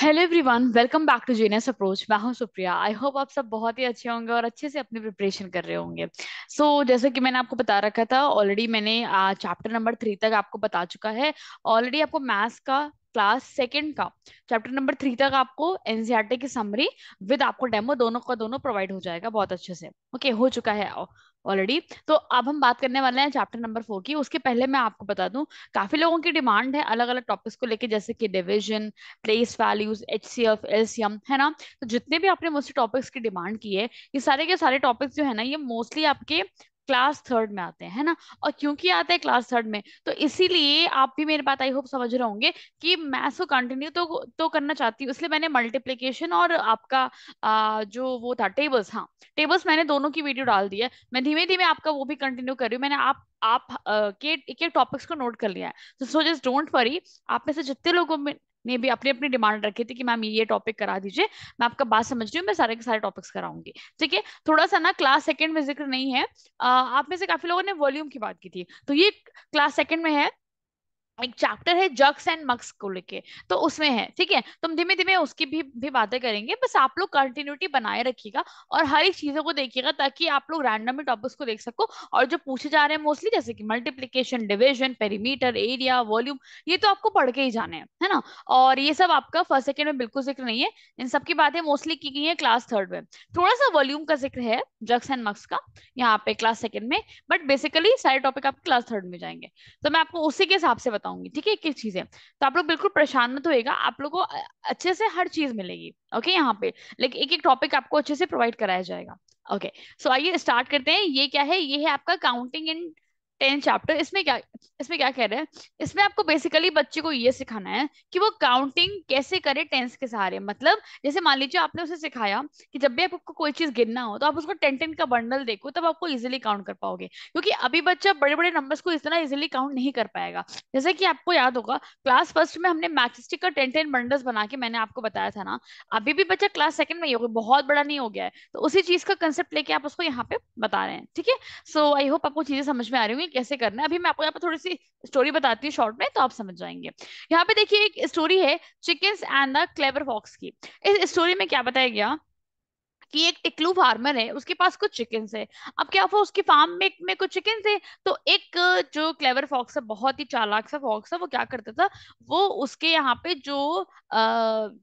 Hello everyone welcome back to genius approach मैं हूं सुप्रिया आई hope आप सब बहुत ही अच्छे होंगे और अच्छे से अपनी प्रिपरेशन कर रहे होंगे सो so, जैसे कि मैंने आपको बता रखा था ऑलरेडी मैंने चैप्टर नंबर थ्री तक आपको बता चुका है ऑलरेडी आपको मैथ्स का क्लास सेकंड का चैप्टर नंबर थ्री तक आपको एनसीआरटी e की समरी विद आपको डेमो दोनों का दोनों प्रोवाइड हो जाएगा बहुत अच्छे से ओके okay, हो चुका है ऑलरेडी तो अब हम बात करने वाले हैं चैप्टर नंबर फोर की उसके पहले मैं आपको बता दूं काफी लोगों की डिमांड है अलग अलग टॉपिक्स को लेके जैसे कि division place values H C F LCM है ना तो जितने भी आपने मुझसे टॉपिक्स की डिमांड की है ये सारे के सारे टॉपिक्स जो है ना ये मोस्टली आपके क्लास थर्ड में आते हैं है ना और क्योंकि आते हैं क्लास थर्ड में तो इसीलिए आप भी मेरे बात आई होप समझ रहे होंगे कि मैथ्स को कंटिन्यू तो तो करना चाहती हूँ इसलिए मैंने मल्टीप्लीकेशन और आपका आ, जो वो था टेबल्स हाँ टेबल्स मैंने दोनों की वीडियो डाल दी है मैं धीमे धीमे आपका वो भी कंटिन्यू कर रही हूँ मैंने आप आप आ, के एक एक टॉपिक्स को नोट कर लिया है सो जस्ट डोंट वरी आप में से जितने लोगों में ने भी अपनी अपनी डिमांड रखी थी कि मैम ये टॉपिक करा दीजिए मैं आपका बात समझ रही हूँ मैं सारे के सारे टॉपिक्स कराऊंगी ठीक है थोड़ा सा ना क्लास सेकंड में जिक्र नहीं है आप में से काफी लोगों ने वॉल्यूम की बात की थी तो ये क्लास सेकंड में है एक चैप्टर है जग्स एंड मक्स को लेके तो उसमें है ठीक है तुम धीमे धीमे उसकी भी भी बातें करेंगे बस आप लोग कंटिन्यूटी बनाए रखिएगा और हर एक चीजों को देखिएगा ताकि आप लोग रैंडमली टॉपिक्स को देख सको और जो पूछे जा रहे हैं मोस्टली जैसे कि multiplication division perimeter area volume ये तो आपको पढ़ के ही जाने हैं है ना और ये सब आपका फर्स्ट सेकेंड में बिल्कुल जिक्र नहीं है इन सबकी बातें मोस्टली की गई है क्लास थर्ड में थोड़ा सा वॉल्यूम का जिक्र है जग्स एंड मक्स का यहाँ पे क्लास सेकेंड में बट बेसिकली सारे टॉपिक आप क्लास थर्ड में जाएंगे तो मैं आपको उसी के हिसाब से बताऊँ बताऊंगी ठीक है किस चीजें तो आप लोग बिल्कुल परेशान मत होएगा आप लोग को अच्छे से हर चीज मिलेगी ओके यहाँ पे लाइक एक एक टॉपिक आपको अच्छे से प्रोवाइड कराया जाएगा ओके सो आइए स्टार्ट करते हैं ये क्या है ये है आपका काउंटिंग एंड टेन चैप्टर इसमें क्या इसमें क्या कह रहे हैं इसमें आपको बेसिकली बच्चे को ये सिखाना है कि वो काउंटिंग कैसे करे टेंस के सहारे मतलब जैसे मान लीजिए आपने उसे सिखाया कि जब भी आपको कोई चीज गिनना हो तो आप उसको टेन टेन का बंडल देखो तब आपको इजिली काउंट कर पाओगे क्योंकि अभी बच्चा बड़े बड़े नंबर्स को इतना इजिली काउंट नहीं कर पाएगा जैसे कि आपको याद होगा क्लास फर्स्ट में हमने मैथिस्टिक का टेन टेन बंडल्स बना के मैंने आपको बताया था ना अभी भी बच्चा क्लास सेकंड में ही होगा बहुत बड़ा नहीं हो गया है तो उसी चीज का कंसेप्ट लेके आप उसको यहाँ पे बता रहे हैं ठीक है सो आई होप आपको चीजें समझ में आ रही होंगी कैसे करना है अभी मैं आपको यहाँ पर थोड़ी सी स्टोरी बताती हूँ शॉर्ट में तो आप समझ जाएंगे यहाँ पे देखिए एक स्टोरी है chicken and the clever fox की इस स्टोरी में क्या बताया गया कि एक टिकलू फार्मर है उसके पास कुछ चिकन है अब क्या हुआ उसकी फार्म में, में कुछ चिकन है तो एक जो क्लेवर फॉक्स है बहुत ही चालाक सा फॉक्स है वो क्या करता था वो उसके यहाँ पे जो आ,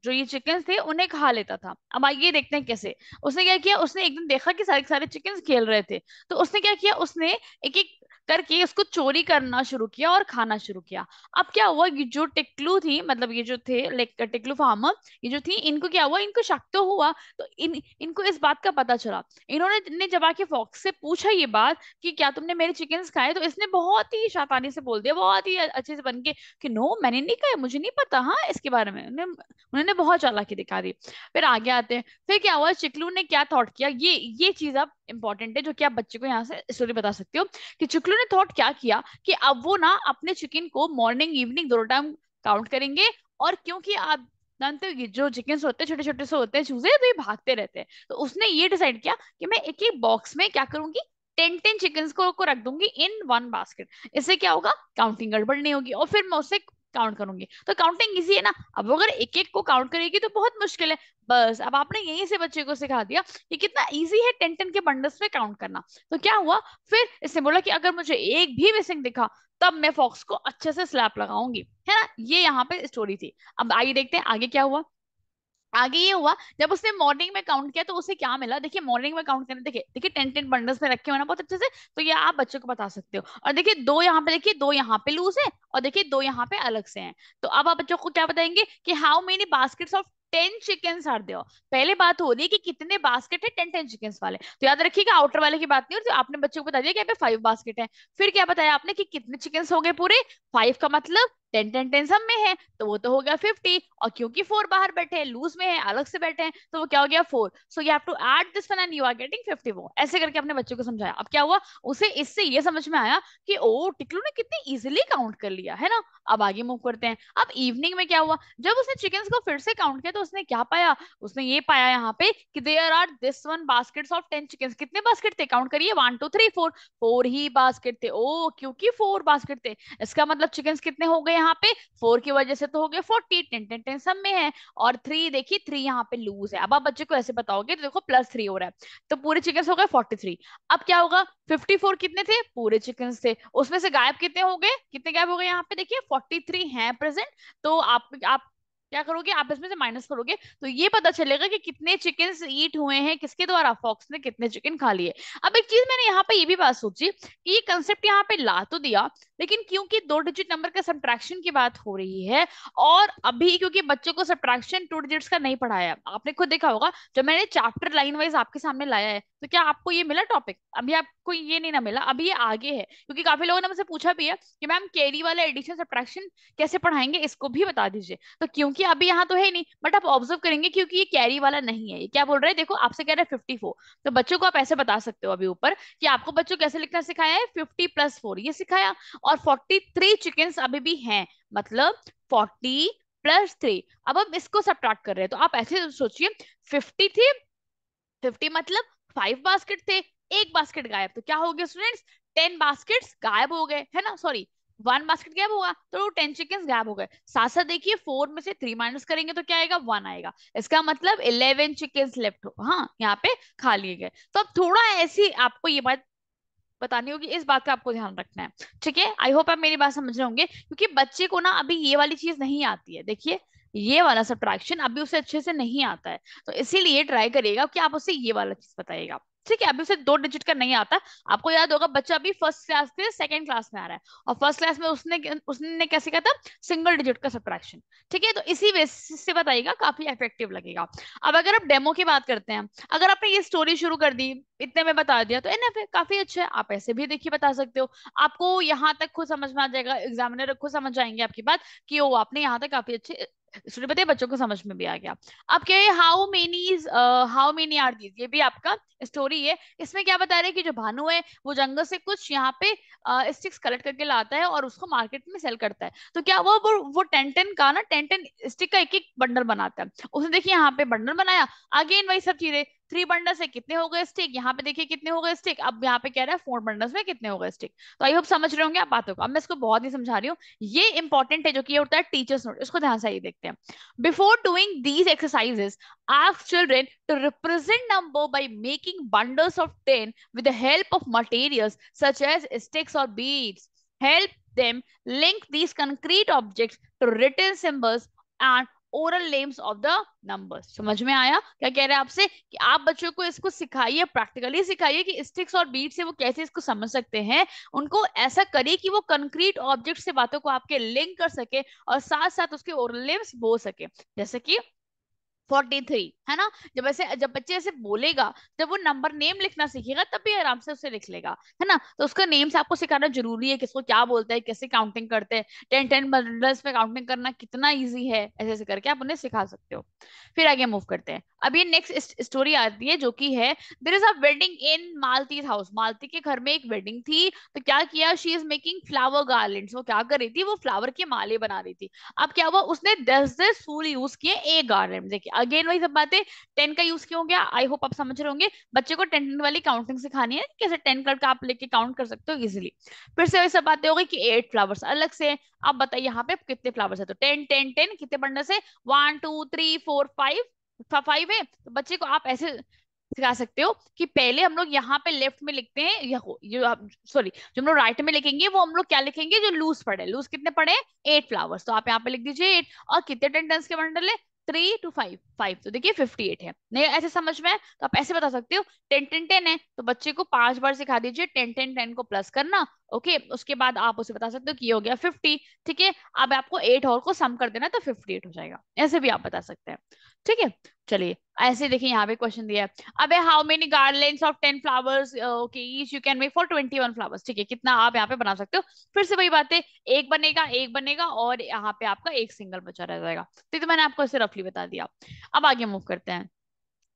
जो ये चिकन थे उन्हें खा लेता था अब आइए देखते हैं कैसे उसने क्या किया उसने एक दिन देखा कि सारे सारे चिकन खेल रहे थे तो उसने क्या किया उसने एक एक करके उसको चोरी करना शुरू किया और खाना शुरू किया अब क्या हुआ ये जो टिकलू थी मतलब ये जो थे लाइक टिकलू फार्मर ये जो थी इनको क्या हुआ इनको शक तो हुआ तो इन इनको इस बात का पता चला इन्होंने ने जब आके फॉक्स से पूछा ये बात कि क्या तुमने मेरे चिकन खाए तो इसने बहुत ही शातानी से बोल दिया बहुत ही अच्छे से बन के कि नो मैंने नहीं खाया मुझे नहीं पता हाँ इसके बारे में उन्होंने बहुत चालाकी दिखा दी फिर आगे आते हैं फिर क्या हुआ चिकलू ने क्या थॉट किया ये ये चीज अब इम्पोर्टेंट है जो कि आप बच्चे को यहाँ से स्टोरी बता सकते हो कि चिकलू उन्होंने थॉट क्या किया कि अब वो ना अपने चिकन को मॉर्निंग इवनिंग दोनों टाइम काउंट करेंगे और क्योंकि आप जानते हो जो चिकन होते हैं छोटे छोटे से होते हैं चूजे भी भागते रहते हैं तो उसने ये डिसाइड किया कि मैं एक एक बॉक्स में क्या करूंगी टेन टेन चिकन को, को रख दूंगी इन वन बास्केट इससे क्या होगा काउंटिंग गड़बड़ नहीं होगी और फिर मैं उससे काउंट करूंगी तो काउंटिंग इजी है ना अब अगर एक एक को काउंट करेगी तो बहुत मुश्किल है बस अब आपने यहीं से बच्चे को सिखा दिया कि कितना इजी है टेन टेन के बंडल्स में काउंट करना तो क्या हुआ फिर इससे बोला कि अगर मुझे एक भी मिसिंग दिखा तब मैं फॉक्स को अच्छे से स्लैप लगाऊंगी है ना ये यहाँ पे स्टोरी थी अब आइए देखते हैं आगे क्या हुआ आगे ये हुआ जब उसने मॉर्निंग में काउंट किया तो उसे क्या मिला देखिए मॉर्निंग में काउंट करने देखिए देखिए टेन टेन बंडल्स में रखे हुए ना बहुत अच्छे से तो ये आप बच्चों को बता सकते हो और देखिए दो यहाँ पे देखिए दो यहाँ पे लूज है और देखिए दो यहाँ पे अलग से हैं तो अब आप बच्चों को क्या बताएंगे कि how many basket of ten chicken are they पहले बात हो रही है कि कितने बास्केट है टेन टेन चिकन वाले तो याद रखिएगा आउटर वाले की बात नहीं हो तो आपने बच्चों को बता दिया कि यहाँ पे फाइव बास्केट है फिर क्या बताया आपने कि कितने चिकन हो गए पूरे फाइव का मतलब टेन टेन टेन सब में है तो वो तो हो गया फिफ्टी और क्योंकि फोर बाहर बैठे हैं लूज में है अलग से बैठे हैं तो वो क्या हो गया four so you have to add this one and you are getting fifty वो ऐसे करके अपने बच्चों को समझाया अब क्या हुआ उसे इससे ये समझ में आया कि ओ टिकलू ने कितनी इजिली काउंट कर लिया है ना अब आगे मूव करते हैं अब इवनिंग में क्या हुआ जब उसने चिकन को फिर से काउंट किया तो उसने क्या पाया उसने ये पाया यहाँ पे कि there are this one basket of ten chicken कितने बास्केट थे काउंट करिए one two three four four ही बास्केट थे ओ क्योंकि फोर बास्केट थे इसका मतलब चिकन कितने हो गए यहाँ पे फोर की वजह से तो हो गया फोर्टी टेन टेन टेन सब में है और थ्री देखिए थ्री यहाँ पे लूज है अब आप बच्चे को ऐसे बताओगे तो देखो प्लस थ्री हो रहा है तो पूरे चिकन हो गए फोर्टी थ्री अब क्या होगा फिफ्टी फोर कितने थे पूरे चिकन थे उसमें से गायब कितने हो गए कितने गायब हो गए यहाँ पे देखिए फोर्टी थ्री है प्रेजेंट तो आप आप क्या करोगे आप इसमें से माइनस करोगे तो ये पता चलेगा कि कितने चिकन ईट हुए हैं किसके द्वारा फॉक्स ने कितने चिकन खा लिए अब एक चीज मैंने यहाँ पे ये भी बात सोची कि ये कंसेप्ट यहाँ पे ला तो दिया लेकिन क्योंकि दो डिजिट नंबर का सब्ट्रैक्शन की बात हो रही है और अभी क्योंकि बच्चों को सब्ट्रैक्शन टू डिजिट का नहीं पढ़ाया आपने खुद देखा होगा जब मैंने चैप्टर लाइन वाइज आपके सामने लाया है तो क्या आपको ये मिला टॉपिक अभी आपको ये नहीं ना मिला अभी ये आगे है क्योंकि काफी लोगों ने मुझसे पूछा भी है कि मैम कैरी वाला एडिशन सब्ट्रैक्शन कैसे पढ़ाएंगे इसको भी बता दीजिए तो क्योंकि अभी यहाँ तो है नहीं बट आप ऑब्जर्व करेंगे क्योंकि ये कैरी वाला नहीं है ये क्या बोल रहे हैं देखो आपसे कह रहे हैं फिफ्टी तो बच्चों को आप ऐसे बता सकते हो अभी ऊपर कि आपको बच्चों कैसे लिखना सिखाया है फिफ्टी प्लस फोर ये सिखाया और फोर्टी थ्री अभी भी है मतलब फोर्टी प्लस थ्री अब हम इसको सब कर रहे हैं तो आप ऐसे सोचिए फिफ्टी थी फिफ्टी मतलब फाइव बास्केट थे एक बास्केट गायब तो क्या हो गया स्टूडेंट्स टेन बास्केट गायब हो गए है ना सॉरी वन बास्केट गायब होगा तो टेन चिकन गायब हो गए साथ साथ देखिए फोर में से थ्री माइनस करेंगे तो क्या आएगा वन आएगा इसका मतलब इलेवन चिकन लेफ्ट हो हाँ यहाँ पे खा लिए गए तो अब थोड़ा ऐसी आपको ये बात बतानी होगी इस बात का आपको ध्यान रखना है ठीक है आई होप आप मेरी बात समझ रहे होंगे क्योंकि बच्चे को ना अभी ये वाली चीज नहीं आती है देखिए ये वाला सब्ट्रैक्शन अभी उसे अच्छे से नहीं आता है तो इसीलिए ट्राई करिएगा कि आप उसे ये वाला चीज बताइएगा ठीक है अभी उसे दो डिजिट का नहीं आता आपको याद होगा बच्चा अभी फर्स्ट क्लास से सेकंड क्लास में आ रहा है और फर्स्ट क्लास में उसने उसने कैसे कहा था सिंगल डिजिट का सब्ट्रैक्शन ठीक है तो इसी बेसिस से बताइएगा काफी इफेक्टिव लगेगा अब अगर आप डेमो की बात करते हैं अगर आपने ये स्टोरी शुरू कर दी इतने में बता दिया तो एनएफ काफी अच्छा है आप ऐसे भी देखिए बता सकते हो आपको यहाँ तक खुद समझ में आ जाएगा एग्जामिनर खुद समझ आएंगे आपकी बात कि वो आपने यहाँ तक काफी अच्छे स्टूडेंट बताइए बच्चों को समझ में भी आ गया अब क्या है how many how many are these ये भी आपका स्टोरी है इसमें क्या बता रहे हैं कि जो भानु है वो जंगल से कुछ यहाँ पे स्टिक्स uh, कलेक्ट करके लाता है और उसको मार्केट में सेल करता है तो क्या वो वो, वो टेंटन का ना टेंटन स्टिक का एक एक बंडल बनाता है उसने देखिए यहाँ पे बंडल बनाया अगेन वही सब चीजें थ्री बंडल्स है कितने हो गए स्टिक यहाँ पे देखिए कितने हो गए स्टिक अब यहाँ पे कह रहा है फोर बंडल्स में कितने हो गए स्टिक तो आई होप समझ रहे होंगे आप बातों को अब मैं इसको बहुत ही समझा रही हूँ ये इंपॉर्टेंट है जो कि ये होता है टीचर्स नोट इसको ध्यान से आइए देखते हैं before doing these exercises ask children to represent number by making bundles of ten with the help of materials such as sticks और beads help them link these concrete objects to written symbols and oral names of the number समझ में आया क्या कह रहे हैं आपसे कि आप बच्चों को इसको सिखाइए प्रैक्टिकली सिखाइए कि स्टिक्स और बीट से वो कैसे इसको समझ सकते हैं उनको ऐसा करिए कि वो कंक्रीट ऑब्जेक्ट से बातों को आपके लिंक कर सके और साथ साथ उसके ओरल नेम्स बोल सके जैसे कि फोर्टी थ्री है ना जब ऐसे जब बच्चे ऐसे बोलेगा जब वो नंबर नेम लिखना सीखेगा तब भी आराम से उसे लिख लेगा है ना तो उसका नेम्स आपको सिखाना जरूरी है किसको क्या बोलते हैं कैसे काउंटिंग करते हैं टेन टेन बंडल्स में काउंटिंग करना कितना ईजी है ऐसे ऐसे करके आप उन्हें सिखा सकते हो फिर आगे मूव करते हैं अब ये नेक्स्ट स्टोरी आती है जो की है there is a wedding in Malti house Malti के घर में एक वेडिंग थी तो क्या किया she is making flower garland वो क्या कर रही थी वो फ्लावर के माले बना रही थी अब क्या हुआ उसने दस दस फूल यूज किए एक गार्लेंड देखिए अगेन वही सब बातें टेन का यूज क्यों गया आई होप आप समझ रहे होंगे बच्चे को टेन टेन वाली काउंटिंग सिखानी है कैसे टेन कलर का आप लेके काउंट कर सकते हो इजिली फिर से वही सब बातें होगी कि एट फ्लावर्स अलग से आप बताइए यहाँ पे कितने फ्लावर्स है तो टेन टेन टेन कितने पढ़ने से one two three four five five है तो बच्चे को आप ऐसे सिखा सकते हो कि पहले हम लोग यहाँ पे लेफ्ट में लिखते हैं सॉरी जो हम लोग राइट में लिखेंगे वो हम लोग क्या लिखेंगे जो लूज पड़े लूज कितने पड़े एट फ्लावर्स तो आप यहाँ पे लिख दीजिए एट और कितने टेंटेंस के बंडल है थ्री टू फाइव फाइव तो देखिए फिफ्टी एट है नहीं ऐसे समझ में तो आप ऐसे बता सकते हो टेन टेन टेन है तो बच्चे को पांच बार सिखा दीजिए टेन टेन टेन को प्लस करना ओके okay, उसके बाद आप उसे बता सकते हो कि हो गया फिफ्टी ठीक है अब आपको एट और को सम कर देना तो फिफ्टी एट हो जाएगा ऐसे भी आप बता सकते हैं ठीक है चलिए ऐसे देखिए यहाँ पे क्वेश्चन दिया है अब how many garlands of ten flowers okay each you can make for twenty one flowers ठीक है कितना आप यहाँ पे बना सकते हो फिर से वही बात है एक बनेगा एक बनेगा और यहाँ पे आपका एक सिंगल बचा रह जाएगा तो, तो मैंने आपको इसे रफली बता दिया अब आगे मूव करते हैं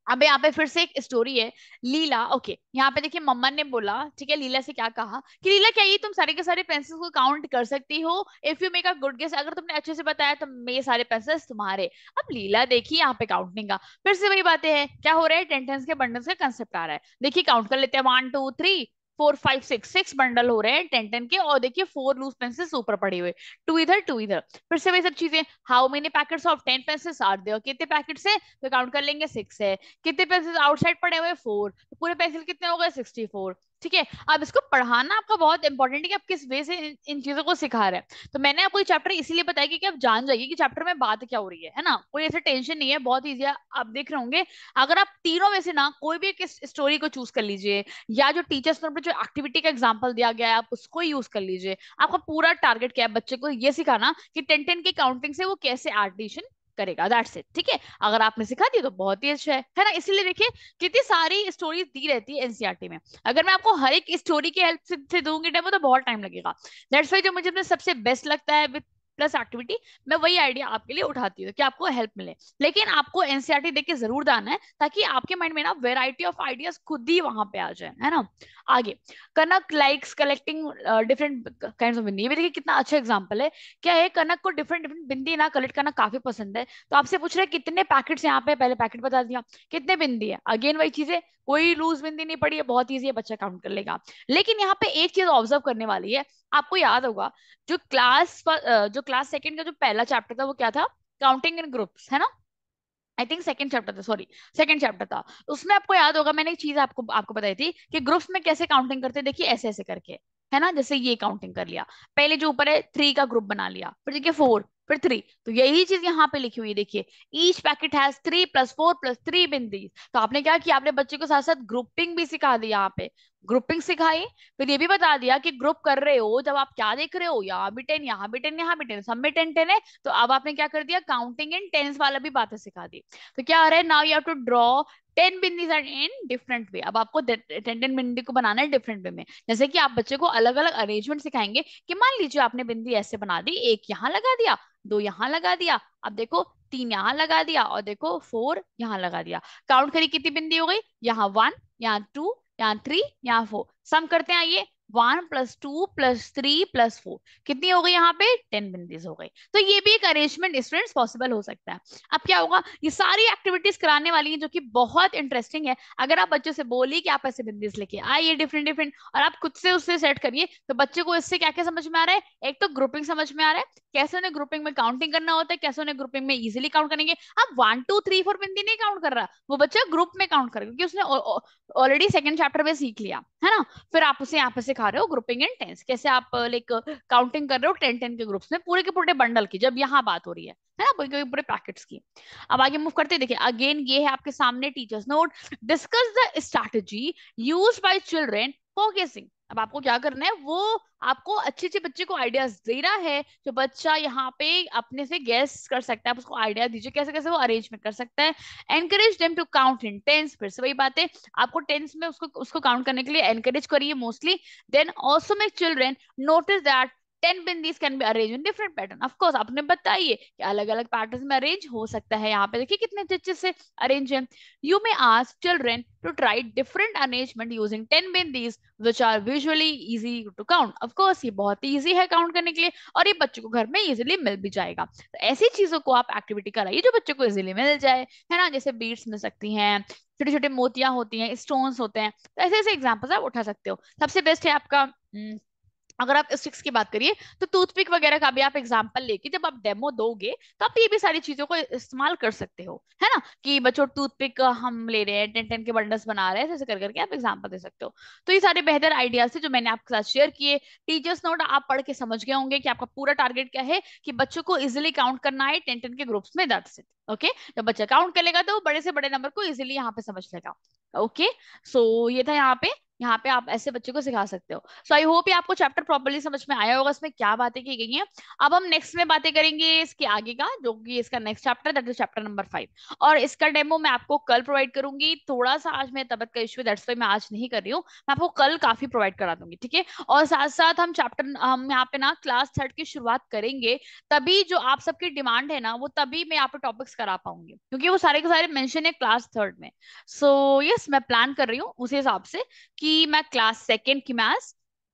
अब यहाँ पे फिर से एक स्टोरी है लीला ओके यहाँ पे देखिए मम्मा ने बोला ठीक है लीला से क्या कहा कि लीला क्या ये तुम सारे के सारे पेंसिल्स को काउंट कर सकती हो if you make a good guess अगर तुमने अच्छे से बताया तो मेरे सारे पेंसिल्स तुम्हारे अब लीला देखिए यहाँ पे काउंटिंग का फिर से वही बातें हैं क्या हो रहा है टेंटेंस के बंडल का कंसेप्ट आ रहा है देखिए काउंट कर लेते हैं one two three four five six six bundle हो रहे हैं टेन टेन के और देखिए फोर लूज पेंसिल्स ऊपर पड़े हुए टू इधर टू इधर फिर से वही सब चीजें how many packets of ten pencils are they कितने पैकेट्स है तो काउंट कर लेंगे सिक्स है कितने पेंसिल्स आउटसाइड पड़े हुए फोर तो पूरे पेंसिल कितने हो गए सिक्सटी फोर ठीक है अब इसको पढ़ाना आपका बहुत इंपॉर्टेंट है कि आप किस वे से इन, चीजों को सिखा रहे हैं तो मैंने आपको चैप्टर इसीलिए बताया कि, आप जान जाइए कि चैप्टर में बात क्या हो रही है है ना कोई ऐसे टेंशन नहीं है बहुत ईजी है आप देख रहे होंगे अगर आप तीनों में से ना कोई भी एक स्टोरी को चूज कर लीजिए या जो टीचर्स ने जो एक्टिविटी का एग्जाम्पल दिया गया है आप उसको यूज कर लीजिए आपका पूरा टारगेट क्या है बच्चे को ये सिखाना कि टेन टेन की काउंटिंग से वो कैसे आर्टिशन करेगा दैट्स इट ठीक है अगर आपने सिखा दी तो बहुत ही अच्छा है है ना इसीलिए देखिए कितनी सारी स्टोरीज दी रहती है एनसीईआरटी e में अगर मैं आपको हर एक स्टोरी की हेल्प से, से दूंगी डेमो तो बहुत टाइम लगेगा दैट्स वाई जो मुझे सबसे बेस्ट लगता है विद प्लस एक्टिविटी मैं वही आइडिया आपके लिए उठाती हूँ कि आपको हेल्प मिले लेकिन आपको एनसीआरटी e देख के जरूर जाना है ताकि आपके माइंड में ना वेराइटी ऑफ आइडियाज खुद ही वहां पे आ जाए है ना आगे Kanak likes collecting different kind of bindi ये देखिए कितना अच्छा एग्जाम्पल है क्या है कनक को डिफरेंट डिफरेंट बिंदी ना कलेक्ट करना काफी पसंद है तो आपसे पूछ रहे कितने पैकेट्स यहाँ पे पहले पैकेट बता दिया कितने बिंदी है अगेन वही चीजें कोई लूज बिंदी नहीं पड़ी है बहुत ईजी है बच्चा काउंट कर लेगा लेकिन यहाँ पे एक चीज ऑब्जर्व करने वाली है आपको याद होगा जो क्लास जो क्लास सेकेंड का जो पहला चैप्टर था वो क्या था काउंटिंग इन ग्रुप्स है ना आई थिंक सेकंड चैप्टर था सॉरी सेकेंड चैप्टर था उसमें आपको याद होगा मैंने एक चीज आपको आपको बताई थी कि ग्रुप्स में कैसे काउंटिंग करते देखिए ऐसे ऐसे करके है ना जैसे ये काउंटिंग कर लिया पहले जो ऊपर है थ्री का ग्रुप बना लिया फिर देखिए फोर फिर थ्री तो यही चीज यहाँ पे लिखी हुई है देखिए each packet has three plus four plus three bindi तो आपने क्या किया आपने बच्चे को साथ साथ ग्रुपिंग भी सिखा दी यहाँ पे ग्रुपिंग सिखाई फिर ये भी बता दिया कि ग्रुप कर रहे हो जब आप क्या देख रहे हो यहाँ भी टेन यहाँ भी टेन यहाँ भी टेन सब में टेन टेन है तो अब आपने क्या कर दिया काउंटिंग इन टेंस वाला भी बातें सिखा दी तो क्या आ रहा है now you have to draw ten bindis are in different way अब आपको टेन टेन बिंदी को बनाना है डिफरेंट वे में जैसे कि आप बच्चे को अलग अलग अरेंजमेंट सिखाएंगे कि मान लीजिए आपने बिंदी ऐसे बना दी एक यहाँ लगा दिया दो यहाँ लगा दिया अब देखो तीन यहाँ लगा दिया और देखो फोर यहाँ लगा दिया काउंट करिए कितनी बिंदी हो गई यहाँ वन यहाँ टू यहाँ थ्री यहाँ फोर सम करते हैं आइए one plus two plus three plus four कितनी हो गई यहाँ पे टेन बिंदीज हो गई तो ये भी एक अरेंजमेंट स्टूडेंट्स पॉसिबल हो सकता है अब क्या होगा ये सारी एक्टिविटीज कराने वाली हैं जो कि बहुत इंटरेस्टिंग है अगर आप बच्चों से बोलिए कि आप ऐसे बिंदीज लेके आइए डिफरेंट डिफरेंट और आप खुद से उससे सेट करिए तो बच्चे को इससे क्या क्या समझ में आ रहा है एक तो ग्रुपिंग समझ में आ रहा है कैसे उन्हें ग्रुपिंग में काउंटिंग करना होता है कैसे उन्हें ग्रुपिंग में इजिली काउंट करेंगे आप one two three four bindi नहीं काउंट कर रहा वो बच्चा ग्रुप में काउंट करेगा क्योंकि उसने ऑलरेडी सेकंड चैप्टर में सीख लिया है ना फिर आप उसे यहाँ से सिखा रहे हो ग्रुपिंग एंड टेंस कैसे आप लाइक काउंटिंग कर रहे हो टेन टेन के ग्रुप्स में पूरे के पूरे बंडल की जब यहाँ बात हो रही है है ना पूरे पूरे पैकेट्स की अब आगे मूव करते देखिए अगेन ये है आपके सामने teachers note discuss the strategy use by children focusing अब आपको क्या करना है वो आपको अच्छे अच्छे बच्चे को आइडियाज देना है जो बच्चा यहाँ पे अपने से गेस कर सकता है आप उसको आइडिया दीजिए कैसे कैसे वो अरेंजमेंट कर सकता है encourage them to count in tens फिर से वही बात है आपको टेंस में उसको उसको काउंट करने के लिए एनकरेज करिए mostly then also make children notice that ten bindis can be arrange in different pattern of course आपने बताइए कि अलग अलग पैटर्न में अरेंज हो सकता है यहाँ पे देखिए कितने अच्छे से अरेंज है you may ask children to try different arrangement using 10 bindis which are visually easy to count of course ये बहुत easy है count करने के लिए और ये बच्चों को घर में easily मिल भी जाएगा तो ऐसी चीजों को आप activity कराइए जो बच्चों को easily मिल जाए है ना जैसे बीट्स मिल सकती हैं छोटे छोटे मोतियां होती हैं स्टोन्स होते हैं तो ऐसे ऐसे एग्जाम्पल्स आप उठा सकते हो सबसे बेस्ट है आपका हम्म, अगर आप स्टिक्स की बात करिए तो टूथपिक वगैरह का भी आप एग्जांपल लेके जब आप डेमो दोगे तो आप ये भी सारी चीजों को इस्तेमाल कर सकते हो है ना कि बच्चों टूथपिक हम ले रहे हैं टेन टेन के बंडल्स बना रहे हैं ऐसे कर करके आप एग्जांपल दे सकते हो तो ये सारे बेहतर आइडियाज थे जो मैंने आपके साथ शेयर किए टीचर्स नोट आप पढ़ के समझ गए होंगे कि आपका पूरा टारगेट क्या है कि बच्चों को इजिली काउंट करना है टेन टेन के ग्रुप्स में दर्द से ओके जब बच्चा काउंट कर लेगा तो बड़े से बड़े नंबर को इजिली यहाँ पे समझ लेगा ओके सो ये था यहाँ पे यहाँ पे आप ऐसे बच्चे को सिखा सकते हो सो आई होप ये आपको चैप्टर प्रॉपरली समझ में आया होगा इसमें क्या बातें की गई हैं अब हम नेक्स्ट में बातें करेंगे इसके आगे का जो कि इसका next chapter that is chapter number five और इसका डेमो मैं आपको कल प्रोवाइड करूंगी थोड़ा सा आज मेरी तबियत का इश्यू दैट्स मैं आज नहीं कर रही हूँ मैं आपको कल काफी प्रोवाइड करा दूंगी ठीक है और साथ साथ हम चैप्टर हम यहाँ पे ना क्लास थर्ड की शुरुआत करेंगे तभी जो आप सबकी डिमांड है ना वो तभी मैं यहाँ पे टॉपिक्स करा पाऊंगी क्योंकि वो सारे के सारे मैंशन है क्लास थर्ड में सो so, यस yes, मैं प्लान कर रही हूँ उसी हिसाब से कि कि मैं क्लास सेकेंड की मैथ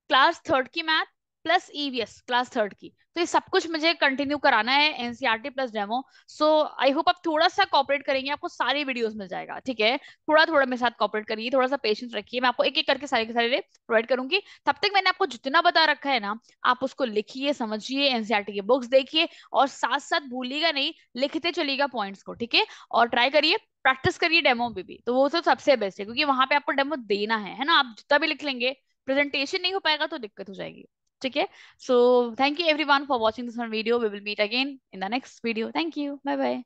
क्लास थर्ड की math plus EVS class third की तो ये सब कुछ मुझे कंटिन्यू कराना है NCERT plus demo so I hope आप थोड़ा सा कॉपरेट करेंगे आपको सारी वीडियोस मिल जाएगा ठीक है थोड़ा थोड़ा मेरे साथ कॉपरेट करिए थोड़ा सा पेशेंस रखिए मैं आपको एक एक करके सारे के सारे प्रोवाइड करूंगी तब तक मैंने आपको जितना बता रखा है ना आप उसको लिखिए समझिए एनसीआरटी की बुक्स देखिए और साथ साथ भूलिएगा नहीं लिखते चलिएगा पॉइंट्स को ठीक है और ट्राई करिए प्रैक्टिस करिए डेमो में भी तो वो तो सबसे बेस्ट है क्योंकि वहां पे आपको डेमो देना है है ना आप जितना भी लिख लेंगे प्रेजेंटेशन नहीं हो पाएगा तो दिक्कत हो जाएगी Okay. So thank you everyone for watching this one video. We will meet again in the next video. Thank you. Bye bye.